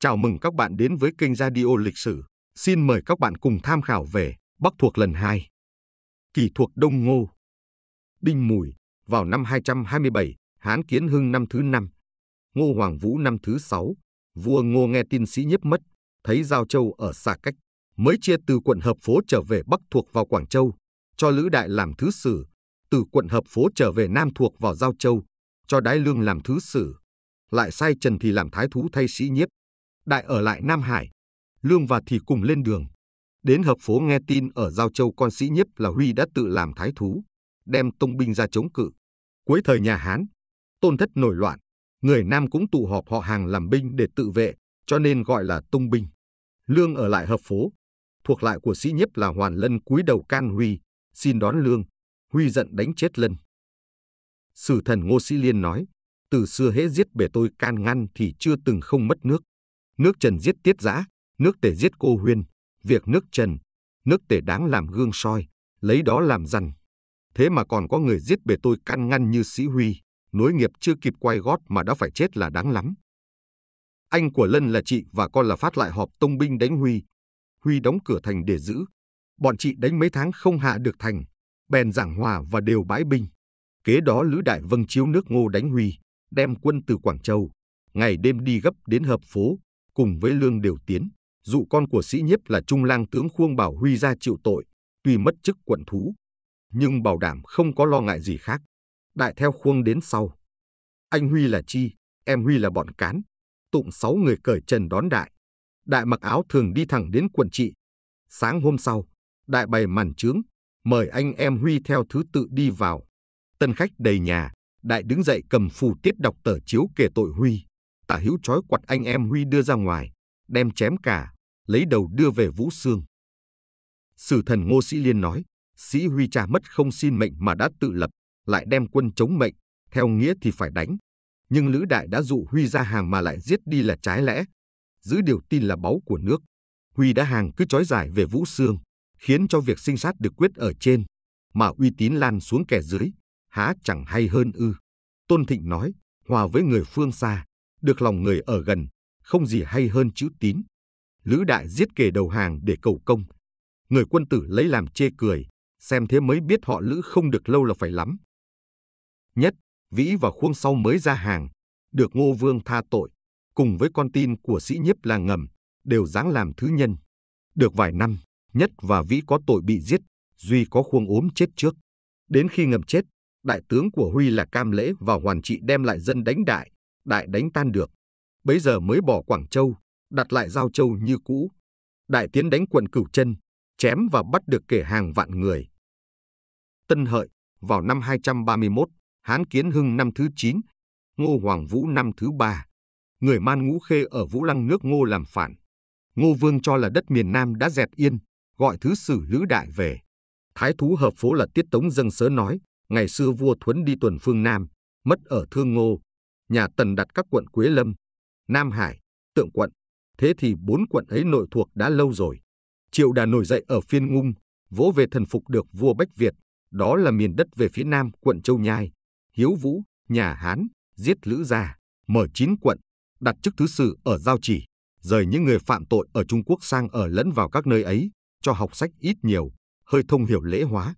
Chào mừng các bạn đến với kênh Radio Lịch sử. Xin mời các bạn cùng tham khảo về Bắc thuộc lần 2. Kỳ thuộc Đông Ngô. Đinh Mùi, vào năm 227, Hán Kiến Hưng năm thứ 5. Ngô Hoàng Vũ năm thứ 6, vua Ngô nghe tin sĩ nhiếp mất, thấy Giao Châu ở xa cách, mới chia từ quận hợp phố trở về Bắc thuộc vào Quảng Châu, cho Lữ Đại làm thứ sử, từ quận hợp phố trở về Nam thuộc vào Giao Châu, cho Đái Lương làm thứ sử, lại sai Trần Thì làm thái thú thay sĩ nhiếp, Đại ở lại Nam Hải, Lương và Thì cùng lên đường. Đến hợp phố nghe tin ở Giao Châu con sĩ nhiếp là Huy đã tự làm thái thú, đem tông binh ra chống cự. Cuối thời nhà Hán, tôn thất nổi loạn, người Nam cũng tụ họp họ hàng làm binh để tự vệ, cho nên gọi là tung binh. Lương ở lại hợp phố, thuộc lại của sĩ nhiếp là Hoàn Lân cúi đầu can Huy, xin đón Lương. Huy giận đánh chết Lân. Sử thần Ngô Sĩ Liên nói, từ xưa hễ giết bể tôi can ngăn thì chưa từng không mất nước. Nước Trần giết Tiết Giã, nước Tề giết Cô Huyên, việc nước Trần, nước Tề đáng làm gương soi, lấy đó làm răn. Thế mà còn có người giết bề tôi can ngăn như Sĩ Huy, nối nghiệp chưa kịp quay gót mà đã phải chết là đáng lắm. Anh của Lân là chị và con là Phát lại họp tông binh đánh Huy. Huy đóng cửa thành để giữ. Bọn chị đánh mấy tháng không hạ được thành, bèn giảng hòa và đều bãi binh. Kế đó Lữ Đại Vâng chiếu nước ngô đánh Huy, đem quân từ Quảng Châu, ngày đêm đi gấp đến hợp phố, cùng với lương đều tiến, dụ con của sĩ nhiếp là trung lang tướng Khuông Bảo Huy ra chịu tội, tuy mất chức quận thú, nhưng bảo đảm không có lo ngại gì khác. Đại theo Khuông đến sau. Anh Huy là Chi, em Huy là bọn cán. Tụng sáu người cởi trần đón đại. Đại mặc áo thường đi thẳng đến quận trị. Sáng hôm sau, đại bày màn trướng, mời anh em Huy theo thứ tự đi vào. Tân khách đầy nhà, đại đứng dậy cầm phù tiết đọc tờ chiếu kể tội Huy tả Hữu trói quặt anh em Huy đưa ra ngoài, đem chém cả, lấy đầu đưa về Vũ Xương. Sử thần Ngô Sĩ Liên nói, sĩ Huy cha mất không xin mệnh mà đã tự lập, lại đem quân chống mệnh, theo nghĩa thì phải đánh. Nhưng Lữ Đại đã dụ Huy ra hàng mà lại giết đi là trái lẽ. Giữ điều tin là báu của nước. Huy đã hàng cứ trói dài về Vũ Xương, khiến cho việc sinh sát được quyết ở trên, mà uy tín lan xuống kẻ dưới, há chẳng hay hơn ư. Tôn Thịnh nói, hòa với người phương xa, được lòng người ở gần, không gì hay hơn chữ tín. Lữ đại giết kề đầu hàng để cầu công. Người quân tử lấy làm chê cười, xem thế mới biết họ lữ không được lâu là phải lắm. Nhất, vĩ và khuôn sau mới ra hàng, được ngô vương tha tội, cùng với con tin của sĩ nhiếp là ngầm, đều dáng làm thứ nhân. Được vài năm, nhất và vĩ có tội bị giết, duy có khuôn ốm chết trước. Đến khi ngầm chết, đại tướng của Huy là Cam Lễ và Hoàn Trị đem lại dân đánh đại, đại đánh tan được. Bấy giờ mới bỏ Quảng Châu, đặt lại Giao Châu như cũ. Đại tiến đánh quận Cửu Chân, chém và bắt được kẻ hàng vạn người. Tân Hợi, vào năm 231, Hán Kiến Hưng năm thứ 9, Ngô Hoàng Vũ năm thứ 3. Người Man Ngũ Khê ở Vũ Lăng nước Ngô làm phản. Ngô Vương cho là đất miền Nam đã dẹp yên, gọi thứ sử Lữ Đại về. Thái thú hợp phố là Tiết Tống Dân Sớ nói, ngày xưa vua Thuấn đi tuần phương Nam, mất ở Thương Ngô, nhà Tần đặt các quận Quế Lâm, Nam Hải, Tượng Quận. Thế thì bốn quận ấy nội thuộc đã lâu rồi. Triệu Đà nổi dậy ở phiên ngung, vỗ về thần phục được vua Bách Việt, đó là miền đất về phía nam quận Châu Nhai, Hiếu Vũ, nhà Hán, giết Lữ Gia, mở chín quận, đặt chức thứ sử ở Giao Chỉ, rời những người phạm tội ở Trung Quốc sang ở lẫn vào các nơi ấy, cho học sách ít nhiều, hơi thông hiểu lễ hóa.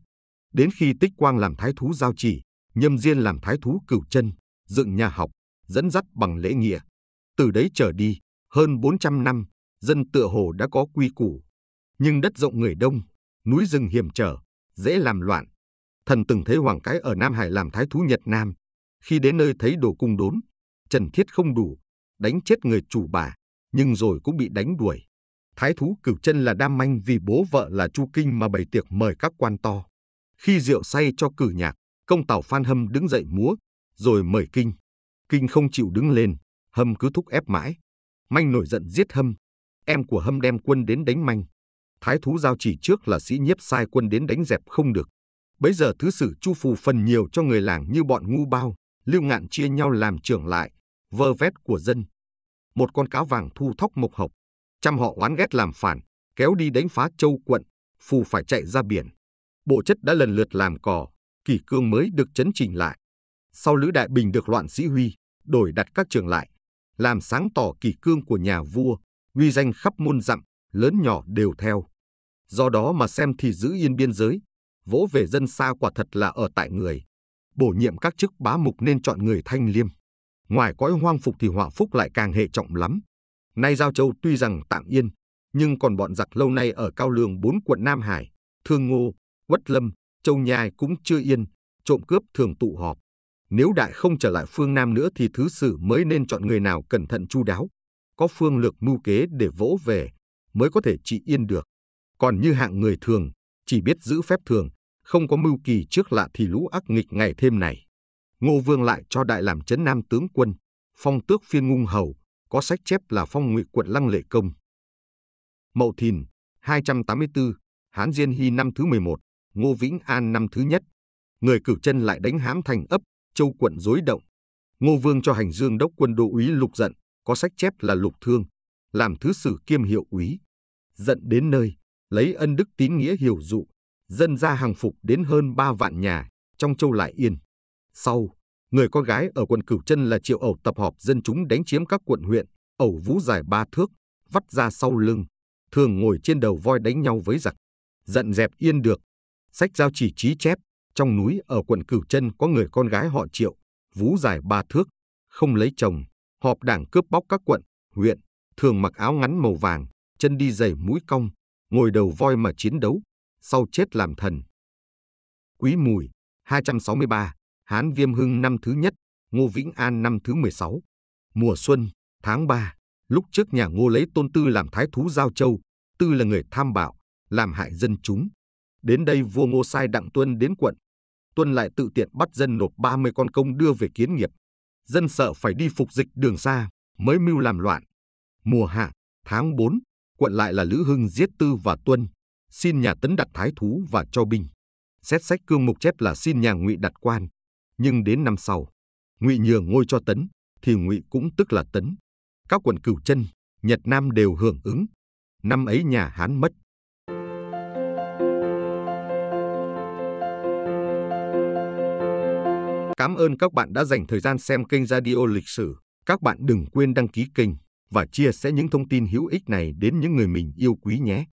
Đến khi Tích Quang làm thái thú Giao Chỉ, Nhâm Diên làm thái thú Cửu Chân, dựng nhà học, dẫn dắt bằng lễ nghĩa. Từ đấy trở đi, hơn 400 năm, dân tựa hồ đã có quy củ. Nhưng đất rộng người đông, núi rừng hiểm trở, dễ làm loạn. Thần từng thấy Hoàng Cái ở Nam Hải làm thái thú Nhật Nam. Khi đến nơi thấy đồ cung đốn, Trần Thiết không đủ, đánh chết người chủ bà, nhưng rồi cũng bị đánh đuổi. Thái thú cửu chân là đam manh vì bố vợ là Chu Kinh mà bày tiệc mời các quan to. Khi rượu say cho cử nhạc, công tàu Phan Hâm đứng dậy múa, rồi mời Kinh. Kinh không chịu đứng lên, Hâm cứ thúc ép mãi. Manh nổi giận giết Hâm. Em của Hâm đem quân đến đánh Manh. Thái thú giao chỉ trước là sĩ nhiếp sai quân đến đánh dẹp không được. Bấy giờ thứ sử Chu Phù phần nhiều cho người làng như bọn ngu bao, lưu ngạn chia nhau làm trưởng lại, vơ vét của dân. Một con cáo vàng thu thóc mộc hộc, trăm họ oán ghét làm phản, kéo đi đánh phá châu quận, Phù phải chạy ra biển. Bộ chất đã lần lượt làm cỏ, kỷ cương mới được chấn chỉnh lại. Sau Lữ Đại Bình được loạn sĩ huy, đổi đặt các trường lại, làm sáng tỏ kỳ cương của nhà vua, uy danh khắp muôn dặm, lớn nhỏ đều theo. Do đó mà xem thì giữ yên biên giới, vỗ về dân xa quả thật là ở tại người. Bổ nhiệm các chức bá mục nên chọn người thanh liêm. Ngoài cõi hoang phục thì hỏa phúc lại càng hệ trọng lắm. Nay Giao Châu tuy rằng tạm yên, nhưng còn bọn giặc lâu nay ở Cao Lương bốn quận Nam Hải, Thương Ngô, Quất Lâm, Châu Nhai cũng chưa yên, trộm cướp thường tụ họp. Nếu đại không trở lại phương Nam nữa thì thứ sử mới nên chọn người nào cẩn thận chu đáo, có phương lược mưu kế để vỗ về, mới có thể trị yên được. Còn như hạng người thường, chỉ biết giữ phép thường, không có mưu kỳ trước lạ thì lũ ác nghịch ngày thêm này. Ngô Vương lại cho đại làm chấn nam tướng quân, phong tước phiên ngung hầu, có sách chép là phong ngụy quận lăng lệ công. Mậu Thìn, 284, Hán Diên Hy năm thứ 11, Ngô Vĩnh An năm thứ nhất. Người cử chân lại đánh hám thành ấp châu quận rối động. Ngô Vương cho hành dương đốc quân đô úy lục giận, có sách chép là lục thương, làm thứ sử kiêm hiệu úy. Giận đến nơi, lấy ân đức tín nghĩa hiểu dụ, dân ra hàng phục đến hơn ba vạn nhà, trong châu lại yên. Sau, người con gái ở quận Cửu Chân là Triệu Ẩu tập họp dân chúng đánh chiếm các quận huyện, Ẩu vũ dài ba thước, vắt ra sau lưng, thường ngồi trên đầu voi đánh nhau với giặc. Giận dẹp yên được, sách giao chỉ trí chép, trong núi ở quận Cửu Chân có người con gái họ Triệu, vú dài ba thước, không lấy chồng, họp đảng cướp bóc các quận, huyện, thường mặc áo ngắn màu vàng, chân đi giày mũi cong, ngồi đầu voi mà chiến đấu, sau chết làm thần. Quý Mùi, 263, Hán Viêm Hưng năm thứ nhất, Ngô Vĩnh An năm thứ 16. Mùa xuân, tháng 3, lúc trước nhà Ngô lấy Tôn Tư làm thái thú Giao Châu, Tư là người tham bạo, làm hại dân chúng, Đến đây vua Ngô sai Đặng Tuân đến quận. Tuân lại tự tiện bắt dân nộp 30 con công đưa về kiến nghiệp. Dân sợ phải đi phục dịch đường xa, mới mưu làm loạn. Mùa hạ, tháng 4, quận lại là Lữ Hưng giết Tư và Tuân, xin nhà Tấn đặt thái thú và cho binh. Xét sách cương mục chép là xin nhà Ngụy đặt quan, nhưng đến năm sau, Ngụy nhường ngôi cho Tấn, thì Ngụy cũng tức là Tấn. Các quận Cửu Chân, Nhật Nam đều hưởng ứng. Năm ấy nhà Hán mất, cảm ơn các bạn đã dành thời gian xem kênh Radio Lịch sử. Các bạn đừng quên đăng ký kênh và chia sẻ những thông tin hữu ích này đến những người mình yêu quý nhé.